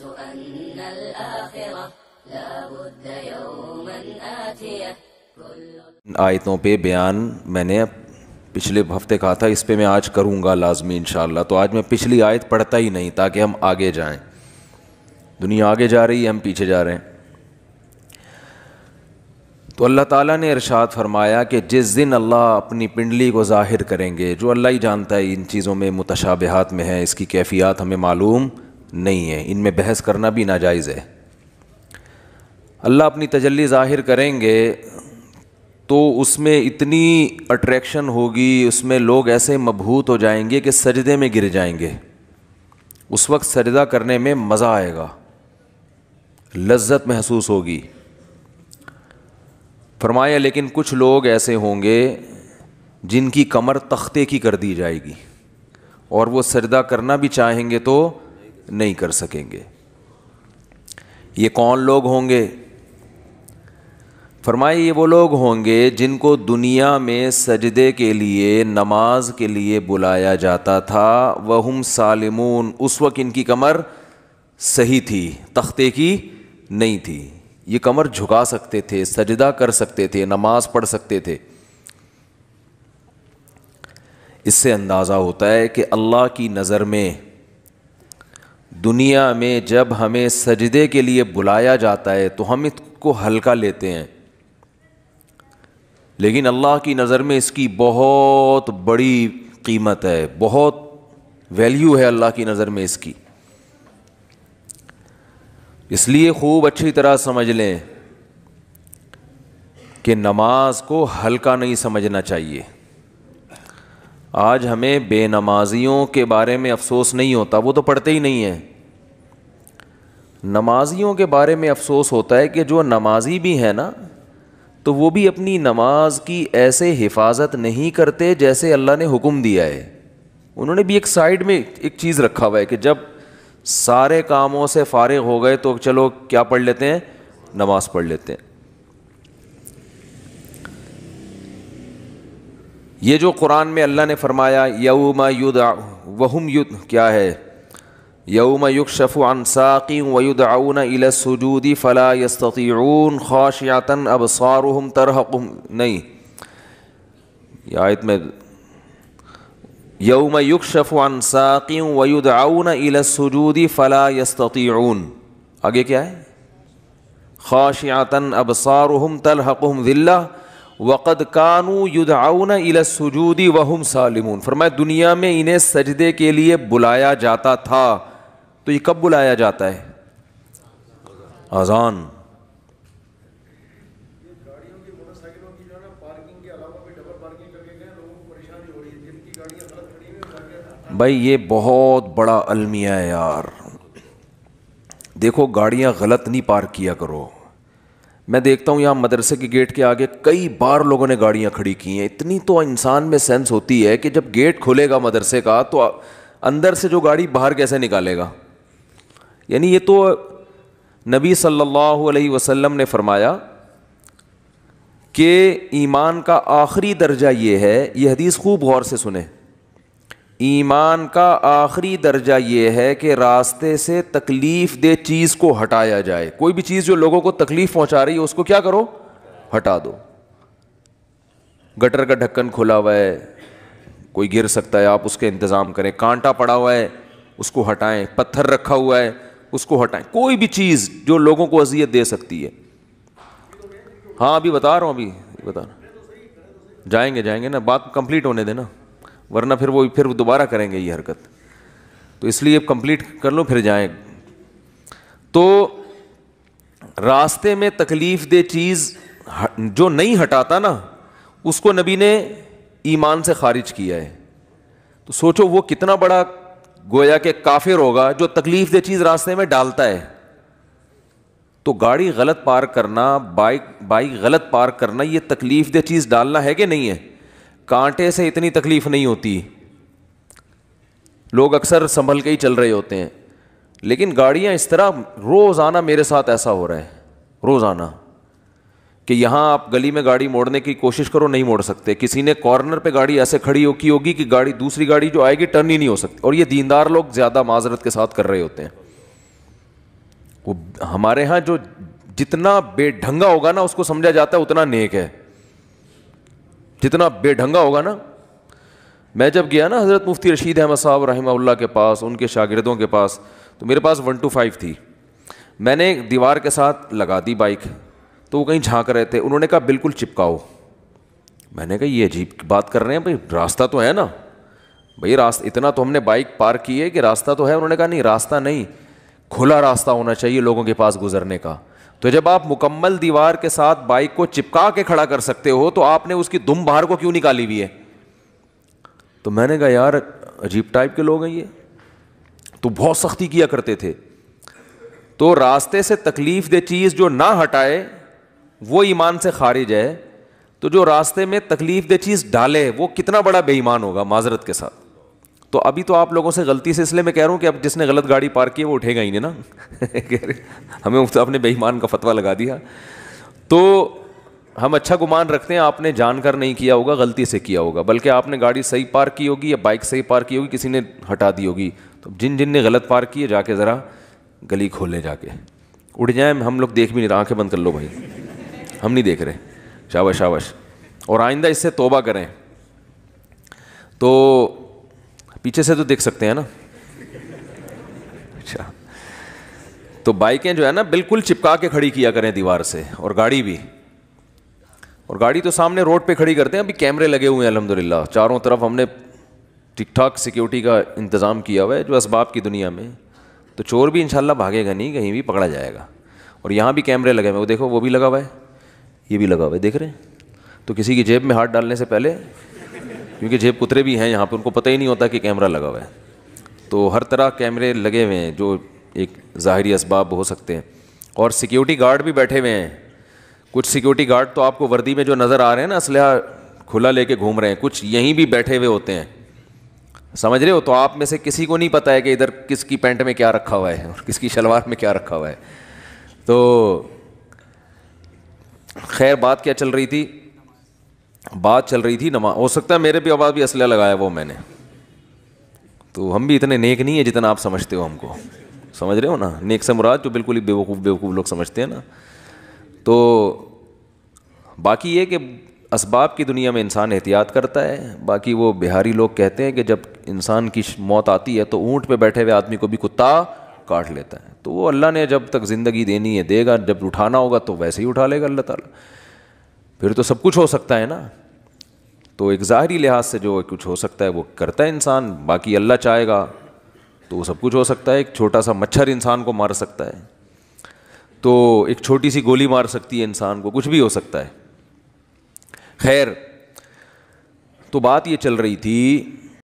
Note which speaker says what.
Speaker 1: ظننت أن الآخرة لا بد يوما آتية इन आयतों पे बयान मैंने पिछले हफ्ते कहा था इस पे मैं आज करूँगा लाजमी इन तो आज मैं पिछली आयत पढ़ता ही नहीं ताकि हम आगे जाएं दुनिया आगे जा रही है हम पीछे जा रहे हैं तो अल्लाह ताला ने इरशाद फरमाया कि जिस दिन अल्लाह अपनी पिंडली को ज़ाहिर करेंगे जो अल्लाह ही जानता है इन चीज़ों में मुतशाबहत में है इसकी कैफियत हमें मालूम नहीं है इनमें बहस करना भी नाजायज़ है अल्लाह अपनी तजल्ली ज़ाहिर करेंगे तो उसमें इतनी अट्रैक्शन होगी उसमें लोग ऐसे मबहूत हो जाएंगे कि सजदे में गिर जाएंगे उस वक्त सजदा करने में मज़ा आएगा लज्जत महसूस होगी फरमाया लेकिन कुछ लोग ऐसे होंगे जिनकी कमर तख्ते की कर दी जाएगी और वो सजदा करना भी चाहेंगे तो नहीं कर सकेंगे ये कौन लोग होंगे फरमाए ये वो लोग होंगे जिनको दुनिया में सजदे के लिए नमाज के लिए बुलाया जाता था वहम सालिमून उस वक्त इनकी कमर सही थी तख्ते की नहीं थी ये कमर झुका सकते थे सजदा कर सकते थे नमाज पढ़ सकते थे इससे अंदाज़ा होता है कि अल्लाह की नज़र में दुनिया में जब हमें सजदे के लिए बुलाया जाता है तो हम इसको हल्का लेते हैं लेकिन अल्लाह की नज़र में इसकी बहुत बड़ी कीमत है बहुत वैल्यू है अल्लाह की नज़र में इसकी इसलिए खूब अच्छी तरह समझ लें कि नमाज को हल्का नहीं समझना चाहिए आज हमें बेनमाजियों के बारे में अफसोस नहीं होता वो तो पढ़ते ही नहीं हैं नमाजियों के बारे में अफसोस होता है कि जो नमाजी भी हैं ना तो वो भी अपनी नमाज की ऐसे हिफाजत नहीं करते जैसे अल्लाह ने हुक्म दिया है उन्होंने भी एक साइड में एक चीज़ रखा हुआ है कि जब सारे कामों से फ़ारग़ हो गए तो चलो क्या पढ़ लेते हैं नमाज़ पढ़ लेते हैं ये जो कुरान में अल्लाह ने फरमाया यऊम युद वहम युद क्या है यऊम शफ़ अनसाक़ी वयुदाउन इलसूदी फ़ला यस्तून अब अबसारहम तरहकुम नहीं आयत में यऊम युकशफ़ अनसाक़ी वयुदाउन इलसूदी फ़ला यस्तून आगे क्या है अब अबसारहम तलहकुम ज़िल्ला वक़द कानू युदाउन इलसूदी वहम सालिमून फरमाए दुनिया में इन्हें सजदे के लिए बुलाया जाता था तो ये कब बुलाया जाता है अजान भाई ये बहुत बड़ा अलमिया है यार देखो गाड़ियां गलत नहीं पार्क किया करो मैं देखता हूँ यहाँ मदरसे के गेट के आगे कई बार लोगों ने गाड़ियाँ खड़ी की हैं इतनी तो इंसान में सेंस होती है कि जब गेट खुलेगा मदरसे का तो अंदर से जो गाड़ी बाहर कैसे निकालेगा यानी ये तो नबी सल्लल्लाहु अलैहि वसल्लम ने फरमाया कि ईमान का आखिरी दर्जा ये है ये हदीस खूब गौर से सुने ईमान का आखिरी दर्जा ये है कि रास्ते से तकलीफ़ दे चीज़ को हटाया जाए कोई भी चीज़ जो लोगों को तकलीफ़ पहुंचा रही है उसको क्या करो हटा दो गटर का ढक्कन खुला हुआ है कोई गिर सकता है आप उसके इंतज़ाम करें कांटा पड़ा हुआ है उसको हटाएं पत्थर रखा हुआ है उसको हटाएं कोई भी चीज़ जो लोगों को अजियत दे सकती है हाँ अभी बता रहा हूँ अभी बता रहा जाएंगे जाएंगे ना बात कंप्लीट होने देना वरना फिर वो फिर दोबारा करेंगे ये हरकत तो इसलिए कंप्लीट कर लो फिर जाएं तो रास्ते में तकलीफ दे चीज़ जो नहीं हटाता ना उसको नबी ने ईमान से खारिज किया है तो सोचो वो कितना बड़ा गोया के काफिर होगा जो तकलीफ दे चीज़ रास्ते में डालता है तो गाड़ी गलत पार करना बाइक बाइक गलत पार करना ये तकलीफ दे चीज़ डालना है कि नहीं है कांटे से इतनी तकलीफ नहीं होती लोग अक्सर संभल के ही चल रहे होते हैं लेकिन गाड़ियाँ इस तरह रोज़ाना मेरे साथ ऐसा हो रहा है रोज़ाना कि यहाँ आप गली में गाड़ी मोड़ने की कोशिश करो नहीं मोड़ सकते किसी ने कॉर्नर पे गाड़ी ऐसे खड़ी हो की होगी कि गाड़ी दूसरी गाड़ी जो आएगी टर्न ही नहीं हो सकती और ये दीनदार लोग ज़्यादा माजरत के साथ कर रहे होते हैं वो हमारे यहाँ जो जितना बेढंगा होगा ना उसको समझा जाता है उतना नेक है जितना बेढंगा होगा ना मैं जब गया ना हज़रत मुफ्ती रशीद अहमद साहब रहमा के पास उनके शागिर्दों के पास तो मेरे पास वन टू फाइव थी मैंने दीवार के साथ लगा दी बाइक तो वो कहीं झांक रहे थे उन्होंने कहा बिल्कुल चिपकाओ मैंने कहा ये अजीब बात कर रहे हैं भाई रास्ता तो है ना भाई रास्ता इतना तो हमने बाइक पार की है कि रास्ता तो है उन्होंने कहा नहीं रास्ता नहीं खुला रास्ता होना चाहिए लोगों के पास गुजरने का तो जब आप मुकम्मल दीवार के साथ बाइक को चिपका के खड़ा कर सकते हो तो आपने उसकी दुम बाहर को क्यों निकाली हुई है तो मैंने कहा यार अजीब टाइप के लोग हैं ये तो बहुत सख्ती किया करते थे तो रास्ते से तकलीफ दे चीज़ जो ना हटाए वो ईमान से खारिज है तो जो रास्ते में तकलीफ दे चीज़ डाले वो कितना बड़ा बेईमान होगा माजरत के साथ तो अभी तो आप लोगों से गलती से इसलिए मैं कह रहा हूँ कि अब जिसने गलत गाड़ी पार्क की है वो उठेगा ही नहीं ना हमें अपने बेईमान का फतवा लगा दिया तो हम अच्छा गुमान रखते हैं आपने जानकर नहीं किया होगा गलती से किया होगा बल्कि आपने गाड़ी सही पार्क की होगी या बाइक सही पार्क की होगी किसी ने हटा दी होगी तो जिन जिन ने गलत पार्क की है जाके ज़रा गली खोलें जाके उठ जाए हम लोग देख भी नहीं रहे आँखें बंद कर लो भाई हम नहीं देख रहे शाबाश शाबाश और आइंदा इससे तोबा करें तो पीछे से तो देख सकते हैं ना अच्छा तो बाइकें जो है ना बिल्कुल चिपका के खड़ी किया करें दीवार से और गाड़ी भी और गाड़ी तो सामने रोड पे खड़ी करते हैं अभी कैमरे लगे हुए हैं अलहमदिल्ला चारों तरफ हमने ठीक ठाक सिक्योरिटी का इंतज़ाम किया हुआ है जो इसबाब की दुनिया में तो चोर भी इंशाल्लाह भागेगा नहीं कहीं भी पकड़ा जाएगा और यहाँ भी कैमरे लगे हुए वो देखो वो भी लगा हुआ है ये भी लगा हुआ है देख रहे हैं तो किसी की जेब में हाथ डालने से पहले क्योंकि जेब कुतरे भी हैं यहाँ पे उनको पता ही नहीं होता कि कैमरा लगा हुआ है तो हर तरह कैमरे लगे हुए हैं जो एक ज़ाहरी इसबाब हो सकते हैं और सिक्योरिटी गार्ड भी बैठे हुए हैं कुछ सिक्योरिटी गार्ड तो आपको वर्दी में जो नज़र आ रहे हैं ना असलहा खुला लेके घूम रहे हैं कुछ यहीं भी बैठे हुए होते हैं समझ रहे हो तो आप में से किसी को नहीं पता है कि इधर किसकी पैंट में क्या रखा हुआ है और किसकी शलवार में क्या रखा हुआ है तो खैर बात क्या चल रही थी बात चल रही थी नमा हो सकता है मेरे पे आवाज़ भी असला लगाया वो मैंने तो हम भी इतने नेक नहीं है जितना आप समझते हो हमको समझ रहे हो ना नेक से मुराद जो बिल्कुल ही बेवकूफ़ बेवकूफ़ लोग समझते हैं ना तो बाकी ये कि इसबाब की दुनिया में इंसान एहतियात करता है बाकी वो बिहारी लोग कहते हैं कि जब इंसान की मौत आती है तो ऊँट पर बैठे हुए आदमी को भी कुत्ता काट लेता है तो वो अल्लाह ने जब तक ज़िंदगी देनी है देगा जब उठाना होगा तो वैसे ही उठा लेगा अल्लाह ताला फिर तो सब कुछ हो सकता है ना तो एक ज़ाहरी लिहाज से जो कुछ हो सकता है वो करता है इंसान बाकी अल्लाह चाहेगा तो वो सब कुछ हो सकता है एक छोटा सा मच्छर इंसान को मार सकता है तो एक छोटी सी गोली मार सकती है इंसान को कुछ भी हो सकता है खैर तो बात ये चल रही थी